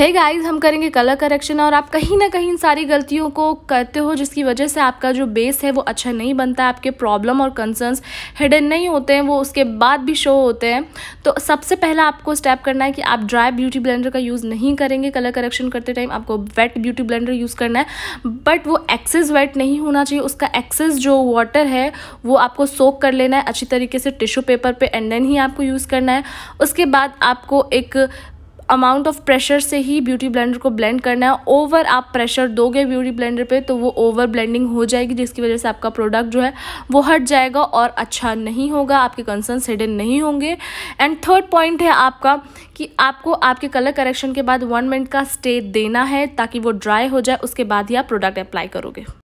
है गाइस हम करेंगे कलर करेक्शन और आप कहीं ना कहीं इन सारी गलतियों को करते हो जिसकी वजह से आपका जो बेस है वो अच्छा नहीं बनता है आपके प्रॉब्लम और कंसर्न्स हिडन नहीं होते हैं वो उसके बाद भी शो होते हैं तो सबसे पहला आपको स्टेप करना है कि आप ड्राई ब्यूटी ब्लेंडर का यूज़ नहीं करेंगे कलर करेक्शन करते टाइम आपको वेट ब्यूटी ब्लेंडर यूज़ करना है बट वो एक्सेस वेट नहीं होना चाहिए उसका एक्सेस जो वाटर है वो आपको सोक कर लेना है अच्छी तरीके से टिश्यू पेपर पे एंड देन ही आपको यूज़ करना है उसके बाद आपको एक अमाउंट ऑफ प्रेशर से ही ब्यूटी ब्लेंडर को ब्लेंड करना है ओवर आप प्रेशर दोगे ब्यूटी ब्लेंडर पे तो वो ओवर ब्लेंडिंग हो जाएगी जिसकी वजह से आपका प्रोडक्ट जो है वो हट जाएगा और अच्छा नहीं होगा आपके कंसर्न हिडन नहीं होंगे एंड थर्ड पॉइंट है आपका कि आपको आपके कलर करेक्शन के बाद वन मिनट का स्टे देना है ताकि वो ड्राई हो जाए उसके बाद ही आप प्रोडक्ट अप्लाई करोगे